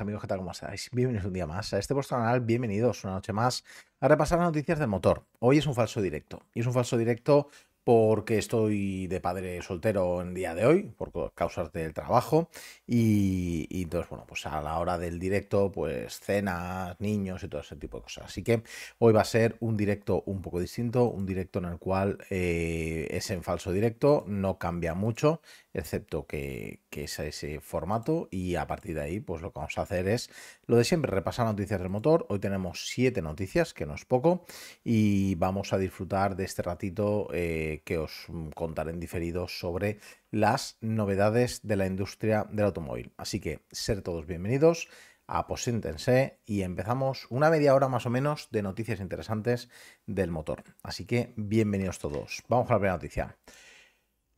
amigos, ¿qué tal? ¿Cómo estáis? Bienvenidos un día más a este vuestro canal, bienvenidos una noche más a repasar las noticias del motor. Hoy es un falso directo, y es un falso directo porque estoy de padre soltero en día de hoy, por causas del trabajo, y, entonces, bueno, pues a la hora del directo, pues cenas, niños y todo ese tipo de cosas. Así que hoy va a ser un directo un poco distinto, un directo en el cual eh, es en falso directo, no cambia mucho, excepto que, es ese formato, y a partir de ahí, pues lo que vamos a hacer es lo de siempre, repasar noticias del motor. Hoy tenemos siete noticias, que no es poco, y vamos a disfrutar de este ratito. Eh, que, os mm, contaré en diferido sobre las novedades de la industria del automóvil. Así que ser todos bienvenidos, aposéntense y empezamos una media hora más o menos de noticias interesantes del motor. Así que bienvenidos todos. Vamos a la primera noticia.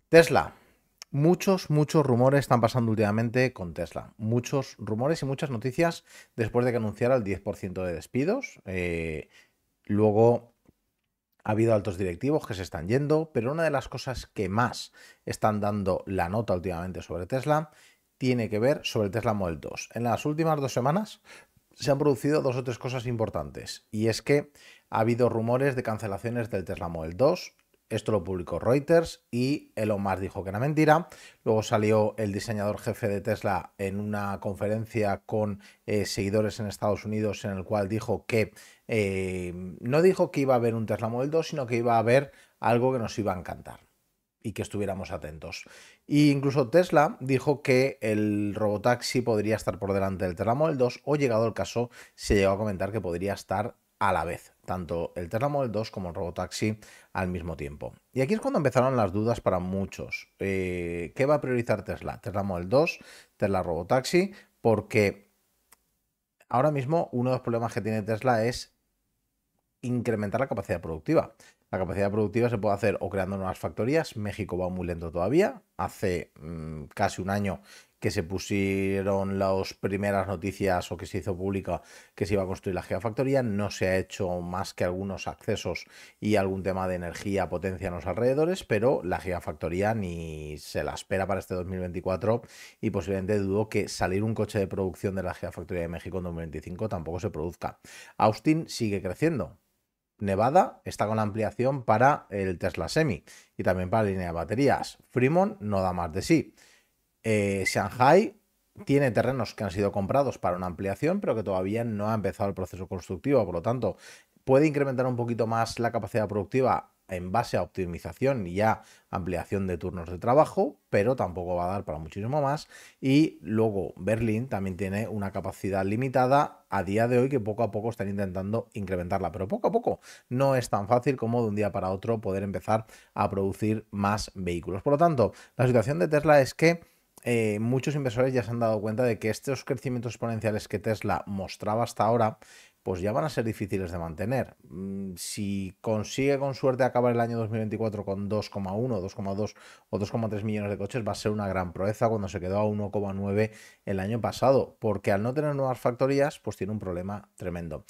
Tesla. Muchos, muchos rumores están pasando últimamente con Tesla. Muchos rumores y muchas noticias después de que anunciara el 10% de despidos. Eh, luego ha habido altos directivos que se están yendo, pero una de las cosas que más están dando la nota últimamente sobre Tesla tiene que ver sobre el Tesla Model 2. En las últimas dos semanas se han producido dos o tres cosas importantes, y es que ha habido rumores de cancelaciones del Tesla Model 2, esto lo publicó Reuters y Elon Musk dijo que era mentira. Luego salió el diseñador jefe de Tesla en una conferencia con eh, seguidores en Estados Unidos en el cual dijo que eh, no dijo que iba a haber un Tesla Model 2, sino que iba a haber algo que nos iba a encantar y que estuviéramos atentos. incluso Tesla dijo que el robotaxi podría estar por delante del Tesla Model 2 o llegado el caso se llegó a comentar que podría estar a la vez, tanto el Tesla Model 2 como el Robotaxi al mismo tiempo. Y aquí es cuando empezaron las dudas para muchos. Eh, ¿Qué va a priorizar Tesla? Tesla Model 2, Tesla Robotaxi, porque ahora mismo uno de los problemas que tiene Tesla es incrementar la capacidad productiva. La capacidad productiva se puede hacer o creando nuevas factorías. México va muy lento todavía. Hace mm, casi un año que se pusieron las primeras noticias o que se hizo pública que se iba a construir la gigafactoría. No se ha hecho más que algunos accesos y algún tema de energía, potencia en los alrededores, pero la gigafactoría ni se la espera para este 2024 y posiblemente dudo que salir un coche de producción de la gigafactoría de México en 2025 tampoco se produzca. Austin sigue creciendo. Nevada está con la ampliación para el Tesla Semi y también para la línea de baterías. Fremont no da más de sí. Eh, Shanghai tiene terrenos que han sido comprados para una ampliación, pero que todavía no ha empezado el proceso constructivo. Por lo tanto, puede incrementar un poquito más la capacidad productiva en base a optimización y ya ampliación de turnos de trabajo, pero tampoco va a dar para muchísimo más. Y luego Berlín también tiene una capacidad limitada a día de hoy que poco a poco están intentando incrementarla, pero poco a poco no es tan fácil como de un día para otro poder empezar a producir más vehículos. Por lo tanto, la situación de Tesla es que eh, muchos inversores ya se han dado cuenta de que estos crecimientos exponenciales que Tesla mostraba hasta ahora, pues ya van a ser difíciles de mantener. Mm, si consigue con suerte acabar el año 2024 con 2,1, 2,2 o 2,3 millones de coches, va a ser una gran proeza cuando se quedó a 1,9 el año pasado, porque al no tener nuevas factorías, pues tiene un problema tremendo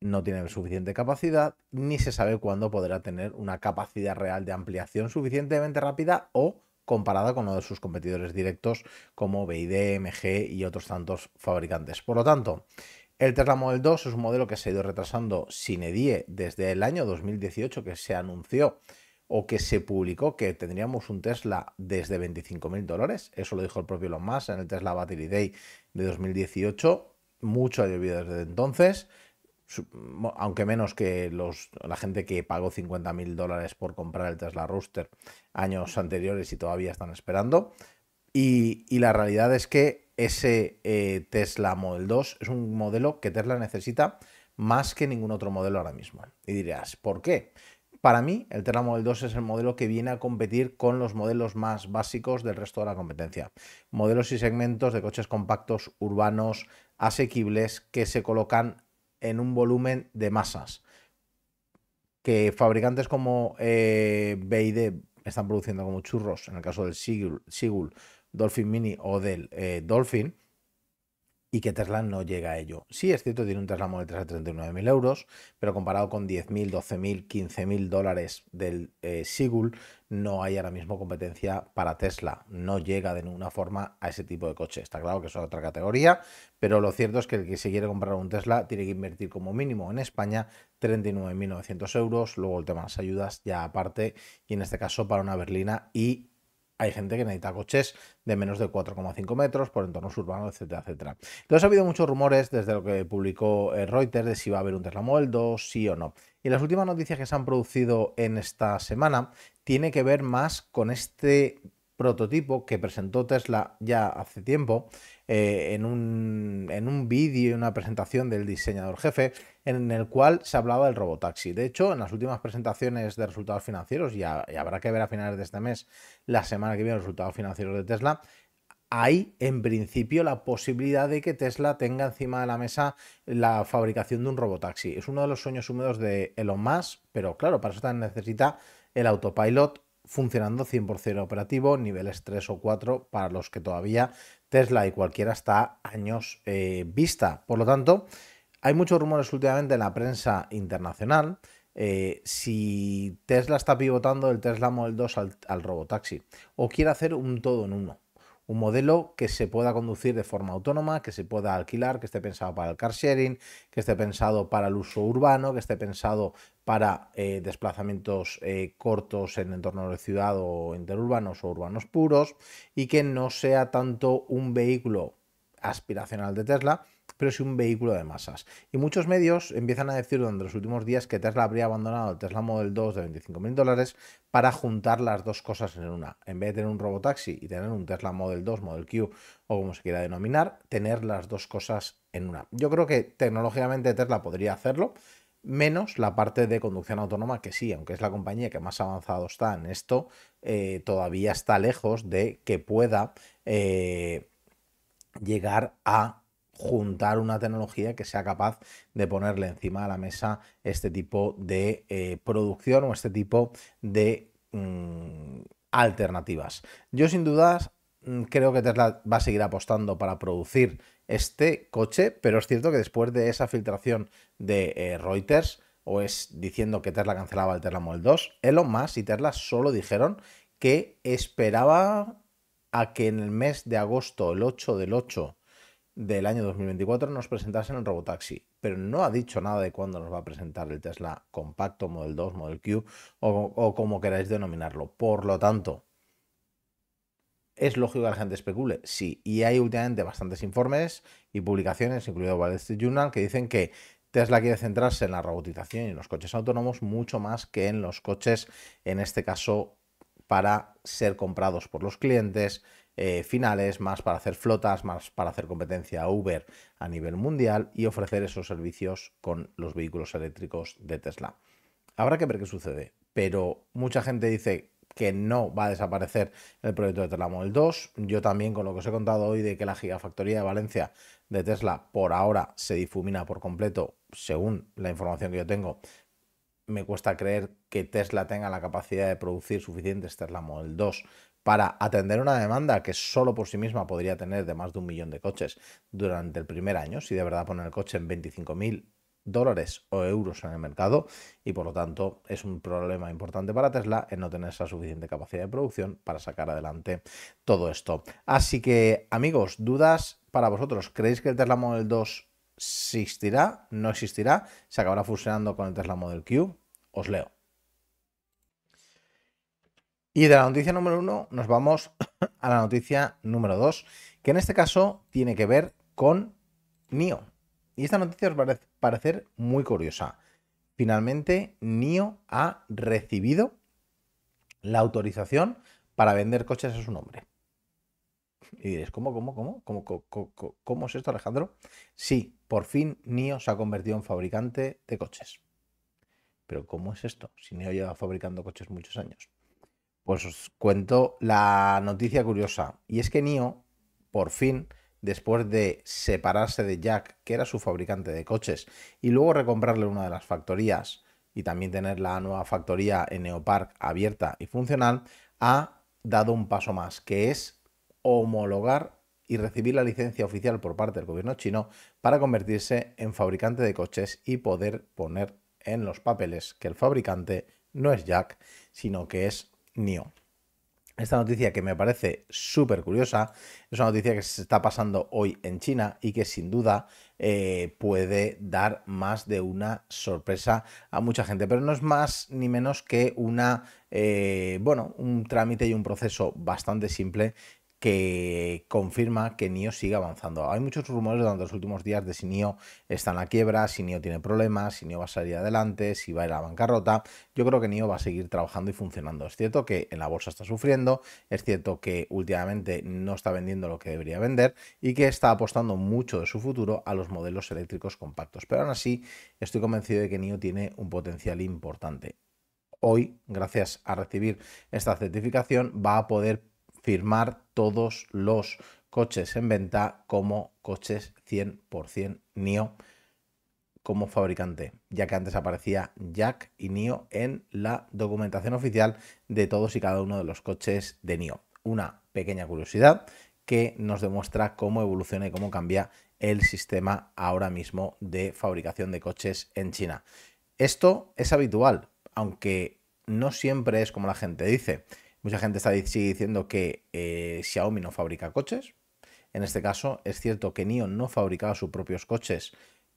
no tiene suficiente capacidad, ni se sabe cuándo podrá tener una capacidad real de ampliación suficientemente rápida o comparada con uno de sus competidores directos como BID, MG y otros tantos fabricantes. Por lo tanto, el Tesla Model 2 es un modelo que se ha ido retrasando sin edie desde el año 2018 que se anunció o que se publicó que tendríamos un Tesla desde 25.000 dólares. Eso lo dijo el propio Elon Musk en el Tesla Battery Day de 2018. Mucho ha llovido desde entonces aunque menos que los, la gente que pagó 50.000 dólares por comprar el Tesla Rooster años anteriores y todavía están esperando. Y, la realidad es que ese eh, Tesla Model 2 es un modelo que Tesla necesita más que ningún otro modelo ahora mismo. Y dirás, ¿por qué? Para mí, el Tesla Model 2 es el modelo que viene a competir con los modelos más básicos del resto de la competencia. Modelos y segmentos de coches compactos, urbanos, asequibles, que se colocan en un volumen de masas que fabricantes como eh, están produciendo como churros, en el caso del Sigul, Sigul Dolphin Mini o del eh, Dolphin, y que Tesla no llega a ello. Sí, es cierto, tiene un Tesla Model de 39.000 euros, pero comparado con 10.000, 12.000, 15.000 dólares del eh, Sigul, no hay ahora mismo competencia para Tesla. No llega de ninguna forma a ese tipo de coche. Está claro que es otra categoría, pero lo cierto es que el que se quiere comprar un Tesla tiene que invertir como mínimo en España 39.900 euros, luego el tema de las ayudas ya aparte, y en este caso para una berlina y hay gente que necesita coches de menos de 4,5 metros por entornos urbanos, etcétera, etcétera. Entonces ha habido muchos rumores desde lo que publicó eh, Reuters de si va a haber un Tesla Model 2, sí o no. Y las últimas noticias que se han producido en esta semana tiene que ver más con este prototipo que presentó Tesla ya hace tiempo, eh, en un, en un una presentación del diseñador jefe, en el cual se hablaba del robotaxi. De hecho, en las últimas presentaciones de resultados financieros, y, y habrá que ver a finales de este mes, la semana que viene, los resultados financieros de Tesla, hay en principio la posibilidad de que Tesla tenga encima de la mesa la fabricación de un robotaxi. Es uno de los sueños húmedos de Elon Musk, pero claro, para eso también necesita el autopilot funcionando 100% operativo, niveles 3 o 4 para los que todavía Tesla y cualquiera está años eh, vista. Por lo tanto, hay muchos rumores últimamente en la prensa internacional. Eh, si Tesla está pivotando el Tesla Model 2 al, al robotaxi o quiere hacer un todo en uno un modelo que se pueda conducir de forma autónoma, que se pueda alquilar, que esté pensado para el car sharing, que esté pensado para el uso urbano, que esté pensado para eh, desplazamientos eh, cortos en entorno de ciudad o interurbanos o urbanos puros y que no sea tanto un vehículo aspiracional de Tesla, pero sí un vehículo de masas. Y muchos medios empiezan a decir durante los últimos días que Tesla habría abandonado el Tesla Model 2 de 25.000 dólares para juntar las dos cosas en una. En vez de tener un robotaxi y tener un Tesla Model 2, Model Q o como se quiera denominar, tener las dos cosas en una. Yo creo que tecnológicamente Tesla podría hacerlo, menos la parte de conducción autónoma, que sí, aunque es la compañía que más avanzado está en esto, eh, todavía está lejos de que pueda eh, llegar a juntar una tecnología que sea capaz de ponerle encima de la mesa este tipo de eh, producción o este tipo de mm, alternativas. Yo sin dudas mm, creo que Tesla va a seguir apostando para producir este coche, pero es cierto que después de esa filtración de eh, Reuters o es diciendo que Tesla cancelaba el Tesla Model 2, Elon Musk y Tesla solo dijeron que esperaba a que en el mes de agosto, el 8 del 8, del año 2024 nos presentasen el Robotaxi, pero no ha dicho nada de cuándo nos va a presentar el Tesla compacto, Model 2, Model Q o, como queráis denominarlo. Por lo tanto, es lógico que la gente especule, sí, y hay últimamente bastantes informes y publicaciones, incluido Wall Street Journal, que dicen que Tesla quiere centrarse en la robotización y en los coches autónomos mucho más que en los coches, en este caso, para ser comprados por los clientes, eh, finales, más para hacer flotas, más para hacer competencia a Uber a nivel mundial y ofrecer esos servicios con los vehículos eléctricos de Tesla. Habrá que ver qué sucede, pero mucha gente dice que no va a desaparecer el proyecto de Tesla Model 2. Yo también con lo que os he contado hoy de que la gigafactoría de Valencia de Tesla por ahora se difumina por completo, según la información que yo tengo, me cuesta creer que Tesla tenga la capacidad de producir suficientes Tesla Model 2 para atender una demanda que solo por sí misma podría tener de más de un millón de coches durante el primer año, si de verdad ponen el coche en 25.000 dólares o euros en el mercado y por lo tanto es un problema importante para Tesla en no tener esa suficiente capacidad de producción para sacar adelante todo esto. Así que amigos, dudas para vosotros. ¿Creéis que el Tesla Model 2 existirá? ¿No existirá? ¿Se acabará fusionando con el Tesla Model Q? Os leo. Y de la noticia número uno nos vamos a la noticia número dos, que en este caso tiene que ver con NIO. Y esta noticia os va a parecer muy curiosa. Finalmente, NIO ha recibido la autorización para vender coches a su nombre. Y diréis, ¿cómo, cómo, cómo? ¿Cómo, cómo, cómo, cómo es esto, Alejandro? Sí, por fin NIO se ha convertido en fabricante de coches. Pero ¿cómo es esto? Si NIO lleva fabricando coches muchos años pues os cuento la noticia curiosa. Y es que Nio, por fin, después de separarse de Jack, que era su fabricante de coches, y luego recomprarle una de las factorías y también tener la nueva factoría en Neopark abierta y funcional, ha dado un paso más, que es homologar y recibir la licencia oficial por parte del gobierno chino para convertirse en fabricante de coches y poder poner en los papeles que el fabricante no es Jack, sino que es esta noticia que me parece súper curiosa es una noticia que se está pasando hoy en China y que sin duda eh, puede dar más de una sorpresa a mucha gente, pero no es más ni menos que una, eh, bueno, un trámite y un proceso bastante simple que confirma que NIO sigue avanzando. Hay muchos rumores durante los últimos días de si NIO está en la quiebra, si NIO tiene problemas, si NIO va a salir adelante, si va a ir a la bancarrota. Yo creo que NIO va a seguir trabajando y funcionando. Es cierto que en la bolsa está sufriendo, es cierto que últimamente no está vendiendo lo que debería vender y que está apostando mucho de su futuro a los modelos eléctricos compactos. Pero aún así, estoy convencido de que NIO tiene un potencial importante. Hoy, gracias a recibir esta certificación, va a poder firmar todos los coches en venta como coches 100% NIO como fabricante, ya que antes aparecía Jack y NIO en la documentación oficial de todos y cada uno de los coches de NIO. Una pequeña curiosidad que nos demuestra cómo evoluciona y cómo cambia el sistema ahora mismo de fabricación de coches en China. Esto es habitual, aunque no siempre es como la gente dice. Mucha gente está diciendo que eh, Xiaomi no fabrica coches. En este caso, es cierto que NIO no fabricaba sus propios coches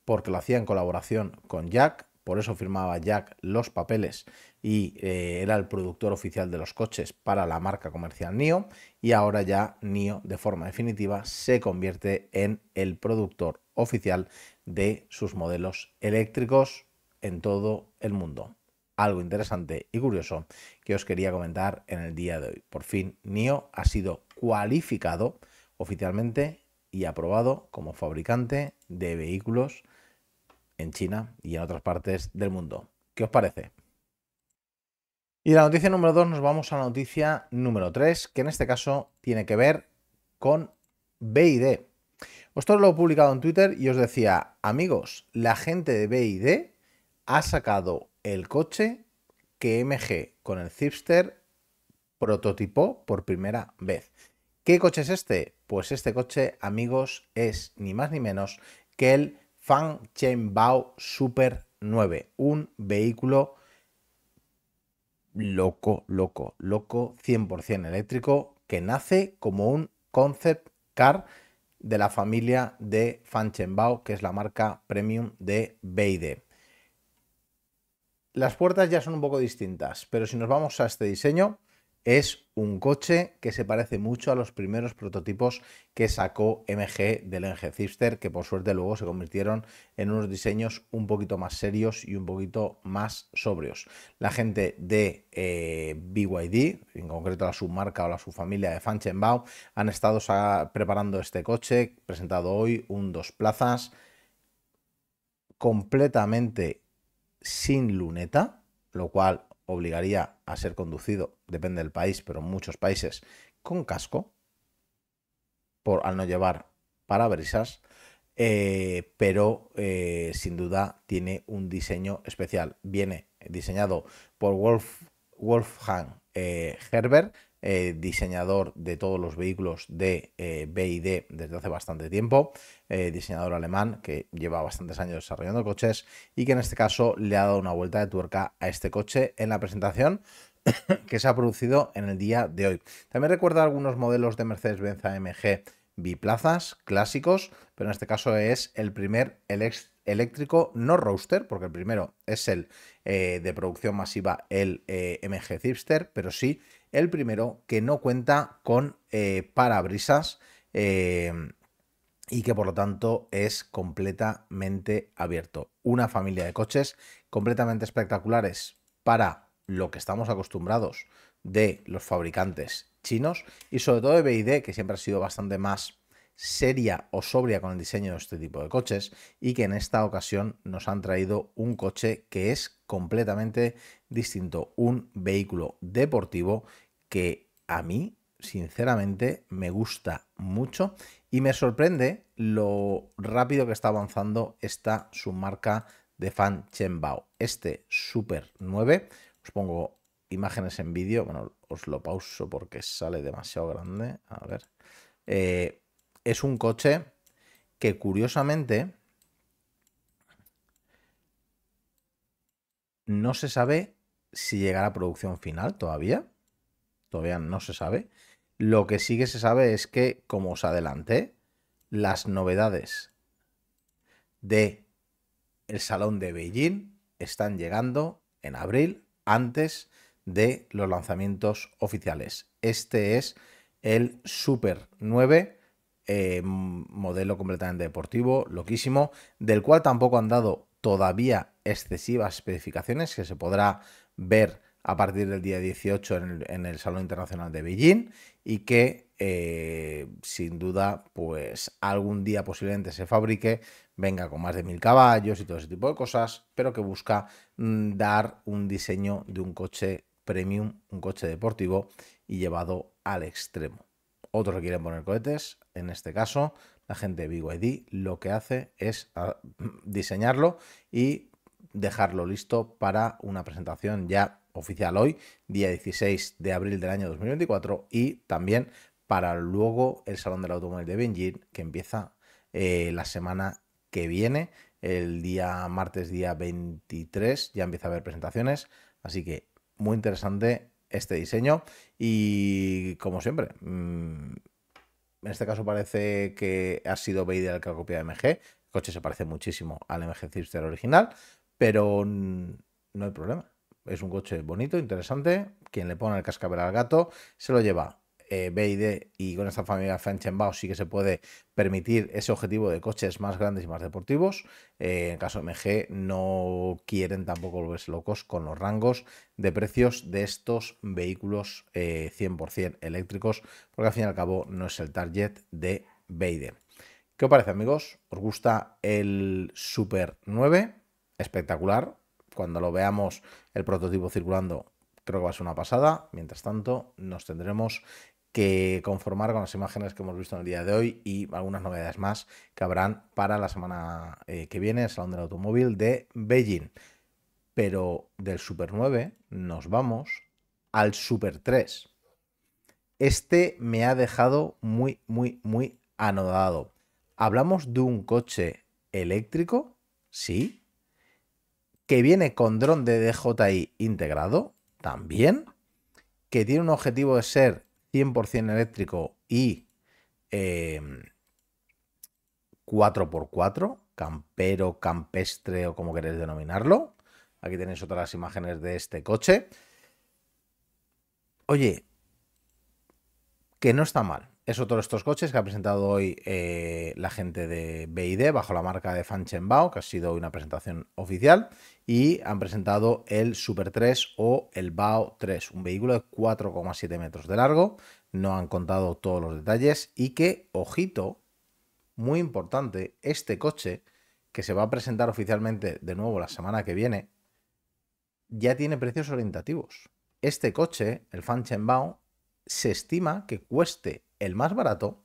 porque lo hacía en colaboración con Jack, por eso firmaba Jack los papeles y eh, era el productor oficial de los coches para la marca comercial NIO y ahora ya NIO de forma definitiva se convierte en el productor oficial de sus modelos eléctricos en todo el mundo algo interesante y curioso que os quería comentar en el día de hoy. Por fin, NIO ha sido cualificado oficialmente y aprobado como fabricante de vehículos en China y en otras partes del mundo. ¿Qué os parece? Y la noticia número 2 nos vamos a la noticia número 3, que en este caso tiene que ver con BID. Esto lo he publicado en Twitter y os decía, amigos, la gente de BID ha sacado el coche que MG con el Zipster prototipó por primera vez. ¿Qué coche es este? Pues este coche, amigos, es ni más ni menos que el Fan Bao Super 9, un vehículo loco, loco, loco, 100% eléctrico, que nace como un concept car de la familia de Fanchenbao, que es la marca premium de BYD. Las puertas ya son un poco distintas, pero si nos vamos a este diseño, es un coche que se parece mucho a los primeros prototipos que sacó MG del MG Zipster, que por suerte luego se convirtieron en unos diseños un poquito más serios y un poquito más sobrios. La gente de eh, BYD, en concreto la submarca o la subfamilia de Fanchenbau, han estado preparando este coche, presentado hoy, un dos plazas completamente sin luneta, lo cual obligaría a ser conducido, depende del país, pero en muchos países, con casco, por, al no llevar parabrisas, eh, pero eh, sin duda tiene un diseño especial. Viene diseñado por Wolf, Wolfgang eh, Herbert, eh, diseñador de todos los vehículos de eh, BID desde hace bastante tiempo, eh, diseñador alemán que lleva bastantes años desarrollando coches y que en este caso le ha dado una vuelta de tuerca a este coche en la presentación que se ha producido en el día de hoy. También recuerda algunos modelos de Mercedes-Benz AMG biplazas clásicos, pero en este caso es el primer eléctrico no roaster, porque el primero es el eh, de producción masiva, el eh, MG Zipster, pero sí el primero que no cuenta con eh, parabrisas em, y que por lo tanto es completamente abierto. Una familia de coches completamente espectaculares para lo que estamos acostumbrados de los fabricantes chinos y sobre todo de BID, que siempre ha sido bastante más seria o sobria con el diseño de este tipo de coches y que en esta ocasión nos han traído un coche que es completamente distinto, un vehículo deportivo que a mí sinceramente me gusta mucho y me sorprende lo rápido que está avanzando esta submarca de Fan Chenbao, este Super 9. Os pongo imágenes en vídeo. Bueno, os lo pauso porque sale demasiado grande. A ver. Eh, es un coche que curiosamente no se sabe si llegará a producción final todavía. Todavía no se sabe. Lo que sí que se sabe es que, como os adelanté, las novedades de el Salón de Beijing están llegando en abril antes de los lanzamientos oficiales. Este es el Super 9, eh, modelo completamente deportivo, loquísimo, del cual tampoco han dado todavía excesivas especificaciones, que se podrá ver a partir del día 18 en el, Salón Internacional de Beijing y que eh, sin duda pues algún día posiblemente se fabrique, venga con más de mil caballos y todo ese tipo de cosas, pero que busca mm, dar un diseño de un coche premium, un coche deportivo y llevado al extremo. Otros que quieren poner cohetes, en este caso la gente de BYD lo que hace es ah, diseñarlo y dejarlo listo para una presentación ya oficial hoy, día 16 de abril del año 2024 y también para luego el Salón del Automóvil de Beijing que empieza eh, la semana que viene, el día martes día 23 ya empieza a haber presentaciones, así que muy interesante este diseño y como siempre, mm, en este caso parece que ha sido Vader al que ha copiado MG. El coche se parece muchísimo al MG cister original, pero no hay problema. Es un coche bonito, interesante. Quien le pone el cascabel al gato se lo lleva eh, y con esta familia Fenchenbao sí que se puede permitir ese objetivo de coches más grandes y más deportivos. Eh, en caso de MG no quieren tampoco volverse locos con los rangos de precios de estos vehículos 100% eh, eléctricos, porque al fin y al cabo no es el target de BID. ¿Qué os parece amigos? ¿Os gusta el Super 9? Espectacular. Cuando lo veamos el prototipo circulando creo que va a ser una pasada. Mientras tanto, nos tendremos que conformar con las imágenes que hemos visto en el día de hoy y algunas novedades más que habrán para la semana eh, que viene, el Salón del Automóvil de Beijing. Pero del Super 9 nos vamos al Super 3. Este me ha dejado muy, muy, muy anodado. Hablamos de un coche eléctrico, sí, que viene con dron de DJI integrado, también, que tiene un objetivo de ser 100% eléctrico y 4x4, em, campero, campestre o como queréis denominarlo. Aquí tenéis otras imágenes de este coche. Oye, que no está mal es otro de estos coches que ha presentado hoy eh, la gente de BID bajo la marca de Fanchenbao, que ha sido una presentación oficial, y han presentado el Super 3 o el BAO 3, un vehículo de 4,7 metros de largo, no han contado todos los detalles y que, ojito, muy importante, este coche que se va a presentar oficialmente de nuevo la semana que viene, ya tiene precios orientativos. Este coche, el Fanchenbao, se estima que cueste el más barato,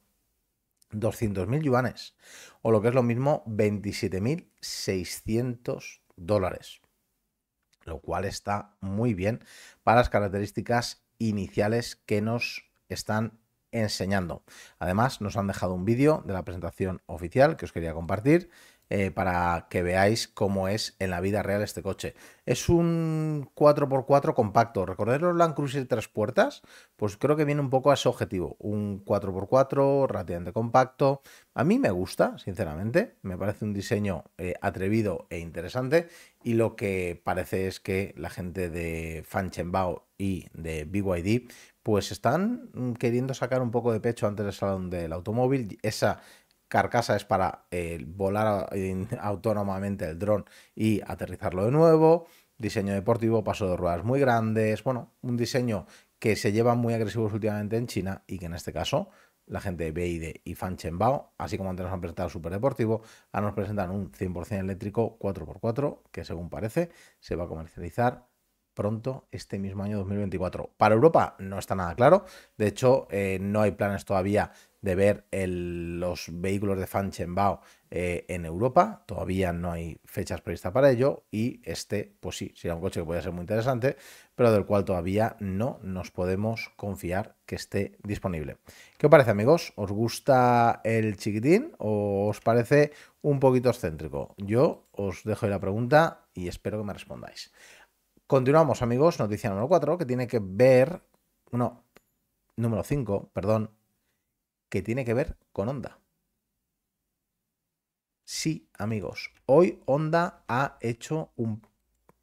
200.000 yuanes, o lo que es lo mismo, 27.600 dólares, lo cual está muy bien para las características iniciales que nos están enseñando. Además, nos han dejado un vídeo de la presentación oficial que os quería compartir eh, para que veáis cómo es en la vida real este coche. Es un 4x4 compacto. ¿Recordáis los Land Cruiser tres puertas? Pues creo que viene un poco a su objetivo. Un 4x4 relativamente compacto. A mí me gusta, sinceramente. Me parece un diseño eh, atrevido e interesante. Y lo que parece es que la gente de Fanchenbao y de BYD pues están mm, queriendo sacar un poco de pecho antes del salón del automóvil. Esa carcasa es para eh, volar eh, autónomamente el dron y aterrizarlo de nuevo, diseño deportivo, paso de ruedas muy grandes, bueno, un diseño que se lleva muy agresivos últimamente en China y que en este caso la gente de BID y Fan así como antes nos han presentado Superdeportivo, ahora nos presentan un 100% eléctrico 4x4 que según parece se va a comercializar pronto este mismo año 2024. Para Europa no está nada claro, de hecho eh, no hay planes todavía de ver los vehículos de Fan eh, en Europa. Todavía no hay fechas previstas para ello. Y este, pues sí, será un coche que puede ser muy interesante, pero del cual todavía no nos podemos confiar que esté disponible. ¿Qué os parece, amigos? ¿Os gusta el chiquitín o os parece un poquito excéntrico? Yo os dejo la pregunta y espero que me respondáis. Continuamos, amigos, noticia número 4, que tiene que ver. No, número 5, perdón, que tiene que ver con Honda. Sí, amigos, hoy Honda ha hecho un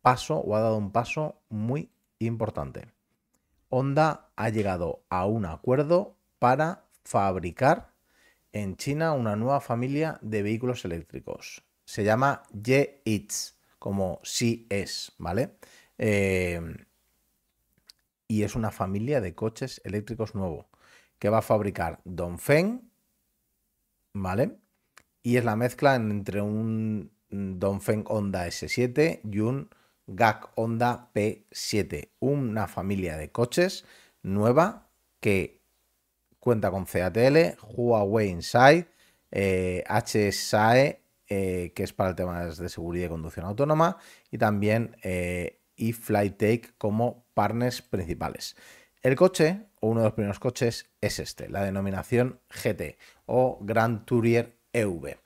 paso o ha dado un paso muy importante. Honda ha llegado a un acuerdo para fabricar en China una nueva familia de vehículos eléctricos. Se llama YEITS, como si es, ¿vale? Eh, y es una familia de coches eléctricos nuevos que va a fabricar Donfeng, ¿vale? Y es la mezcla entre un feng Honda S7 y un GAC Honda P7, una familia de coches nueva que cuenta con CATL, Huawei Inside, HSAE, eh, eh, que es para el tema de seguridad y conducción autónoma, y también eh, y como partners principales. El coche uno de los primeros coches es este, la denominación GT o Grand Tourier EV.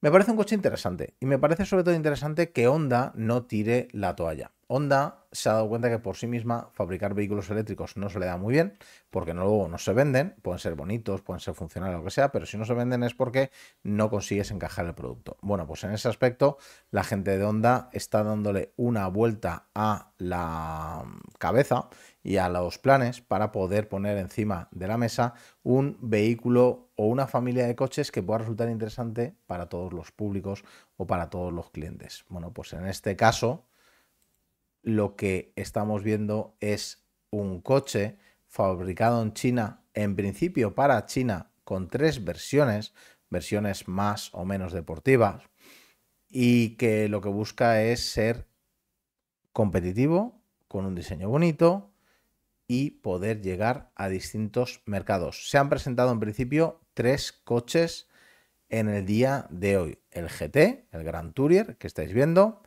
Me parece un coche interesante y me parece sobre todo interesante que Honda no tire la toalla. Honda se ha dado cuenta que por sí misma fabricar vehículos eléctricos no se le da muy bien, porque no, luego no se venden, pueden ser bonitos, pueden ser funcionales, lo que sea, pero si no se venden es porque no consigues encajar el producto. Bueno, pues en ese aspecto la gente de Honda está dándole una vuelta a la cabeza y a los planes para poder poner encima de la mesa un vehículo o una familia de coches que pueda resultar interesante para todos los públicos o para todos los clientes. Bueno, pues en este caso lo que estamos viendo es un coche fabricado en China, en principio para China, con tres versiones, versiones más o menos deportivas, y que lo que busca es ser competitivo, con un diseño bonito, y poder llegar a distintos mercados. Se han presentado en principio tres coches en el día de hoy. El GT, el Grand Tourer que estáis viendo.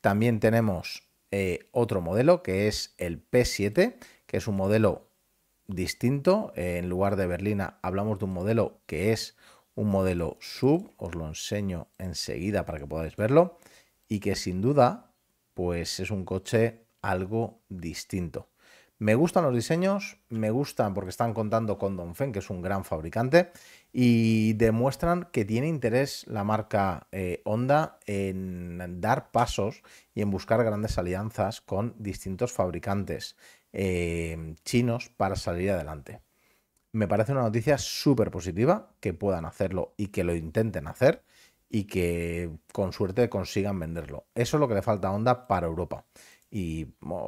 También tenemos eh, otro modelo que es el P7, que es un modelo distinto. en lugar de berlina hablamos de un modelo que es un modelo sub. Os lo enseño enseguida para que podáis verlo. Y que sin duda, pues es un coche algo distinto. Me gustan los diseños, me gustan porque están contando con Don Feng, que es un gran fabricante, y demuestran que tiene interés la marca eh, Honda en dar pasos y en buscar grandes alianzas con distintos fabricantes eh, chinos para salir adelante. Me parece una noticia súper positiva que puedan hacerlo y que lo intenten hacer y que con suerte consigan venderlo. Eso es lo que le falta a Honda para Europa y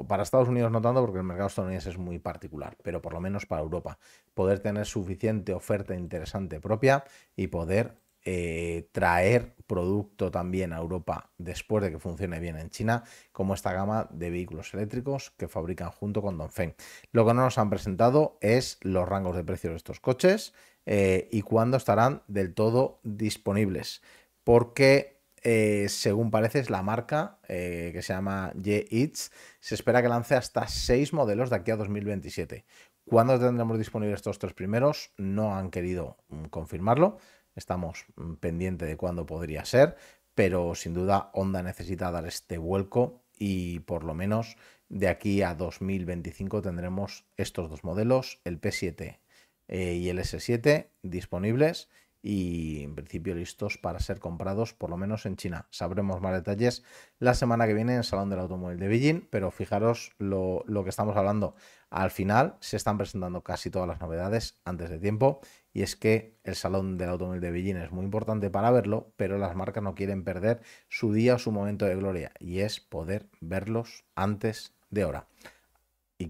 para Estados Unidos no tanto, porque el mercado estadounidense es muy particular, pero por lo menos para Europa, poder tener suficiente oferta interesante propia y poder eh, traer producto también a Europa después de que funcione bien en China, como esta gama de vehículos eléctricos que fabrican junto con Dongfeng. Lo que no nos han presentado es los rangos de precios de estos coches eh, y cuándo estarán del todo disponibles, porque eh, según parece, es la marca eh, que se llama Yeats. Se espera que lance hasta seis modelos de aquí a 2027. ¿Cuándo tendremos disponibles estos tres primeros? No han querido mm, confirmarlo. Estamos mm, pendientes de cuándo podría ser, pero sin duda Honda necesita dar este vuelco y por lo menos de aquí a 2025 tendremos estos dos modelos, el P7 eh, y el S7 disponibles y en principio listos para ser comprados, por lo menos en China. Sabremos más detalles la semana que viene en el Salón del Automóvil de Beijing, pero fijaros lo, que estamos hablando. Al final se están presentando casi todas las novedades antes de tiempo y es que el Salón del Automóvil de Beijing es muy importante para verlo, pero las marcas no quieren perder su día o su momento de gloria y es poder verlos antes de hora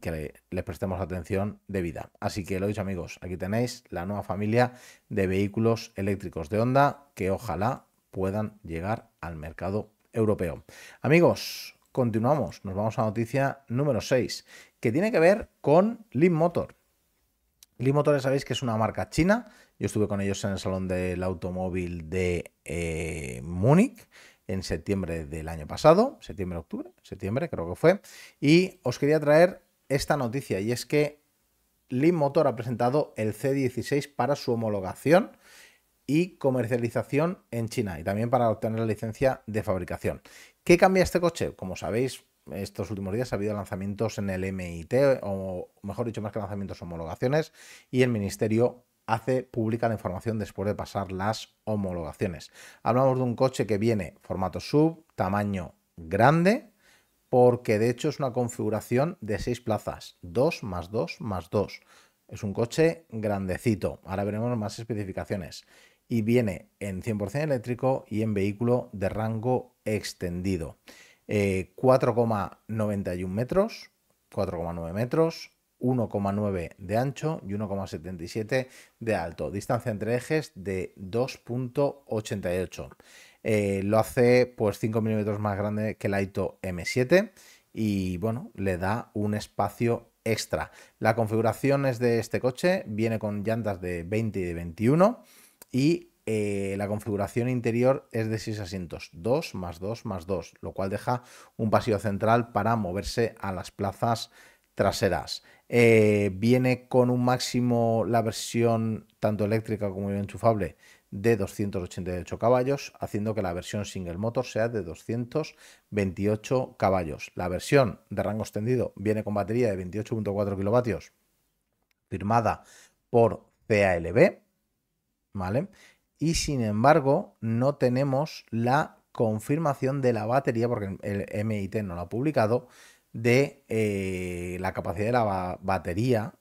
que le, prestemos atención debida. Así que lo dicho amigos, aquí tenéis la nueva familia de vehículos eléctricos de Honda que ojalá puedan llegar al mercado europeo. Amigos, continuamos, nos vamos a noticia número 6, que tiene que ver con lim Motor. Lean Motor ya sabéis que es una marca china, yo estuve con ellos en el Salón del Automóvil de eh, Múnich en septiembre del año pasado, septiembre, octubre, septiembre creo que fue, y os quería traer esta noticia y es que Motor ha presentado el C16 para su homologación y comercialización en China y también para obtener la licencia de fabricación. ¿Qué cambia este coche? Como sabéis, estos últimos días ha habido lanzamientos en el MIT, o mejor dicho, más que lanzamientos, homologaciones, y el Ministerio hace pública la información después de pasar las homologaciones. Hablamos de un coche que viene formato sub, tamaño grande, porque de hecho es una configuración de 6 plazas, 2 más 2 más 2. Es un coche grandecito, ahora veremos más especificaciones. Y viene en 100% eléctrico y en vehículo de rango extendido. 4,91 eh, metros, 4,9 metros, 1,9 de ancho y 1,77 de alto. Distancia entre ejes de 2,88. Eh, lo hace pues 5 milímetros más grande que el Aito M7 y bueno, le da un espacio extra. La configuración es de este coche, viene con llantas de 20 y de 21 y eh, la configuración interior es de 6 asientos, 2 más 2 más 2, lo cual deja un pasillo central para moverse a las plazas traseras. Eh, viene con un máximo la versión tanto eléctrica como enchufable de 288 caballos, haciendo que la versión single motor sea de 228 caballos. La versión de rango extendido viene con batería de 28.4 kilovatios, firmada por CALB, ¿vale? Y sin embargo, no tenemos la confirmación de la batería, porque el MIT no lo ha publicado, de eh, la capacidad de la batería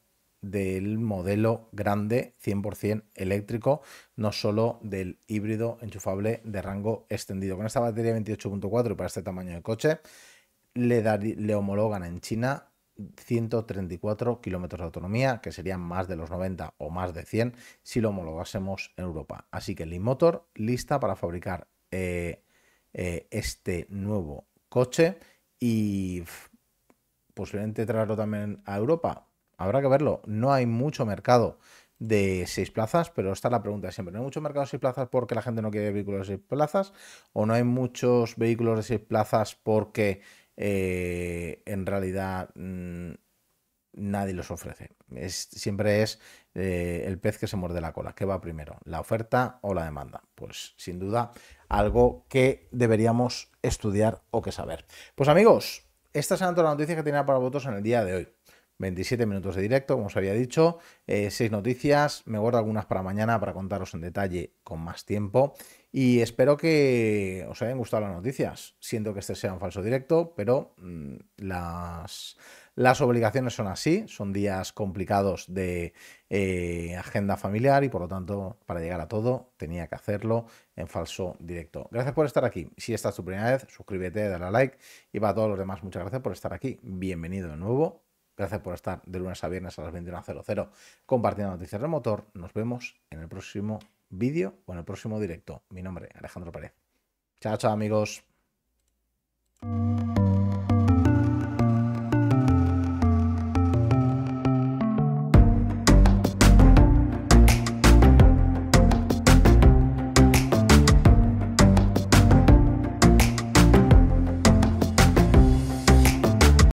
del modelo grande 100% eléctrico, no solo del híbrido enchufable de rango extendido. Con esta batería 28.4 para este tamaño de coche, le, le homologan en China 134 kilómetros de autonomía, que serían más de los 90 o más de 100 si lo homologásemos en Europa. Así que el motor lista para fabricar eh, eh, este nuevo coche y posiblemente traerlo también a Europa habrá que verlo. No hay mucho mercado de seis plazas, pero está la pregunta siempre. ¿No hay mucho mercado de seis plazas porque la gente no quiere vehículos de seis plazas? ¿O no hay muchos vehículos de seis plazas porque eh, en realidad mm, nadie los ofrece? Es, siempre es eh, el pez que se muerde la cola. ¿Qué va primero? ¿La oferta o la demanda? Pues sin duda algo que deberíamos estudiar o que saber. Pues amigos, estas es la las noticias que tenía para vosotros en el día de hoy. 27 minutos de directo, como os había dicho, eh, seis noticias, me guardo algunas para mañana para contaros en detalle con más tiempo y espero que os hayan gustado las noticias. Siento que este sea un falso directo, pero mm, las, obligaciones son así, son días complicados de eh, agenda familiar y por lo tanto para llegar a todo tenía que hacerlo en falso directo. Gracias por estar aquí. Si esta es tu primera vez, suscríbete, dale a like y para todos los demás muchas gracias por estar aquí. Bienvenido de nuevo Gracias por estar de lunes a viernes a las 21.00 compartiendo noticias remotor. Nos vemos en el próximo vídeo o en el próximo directo. Mi nombre, Alejandro Pérez. Chao, chao amigos.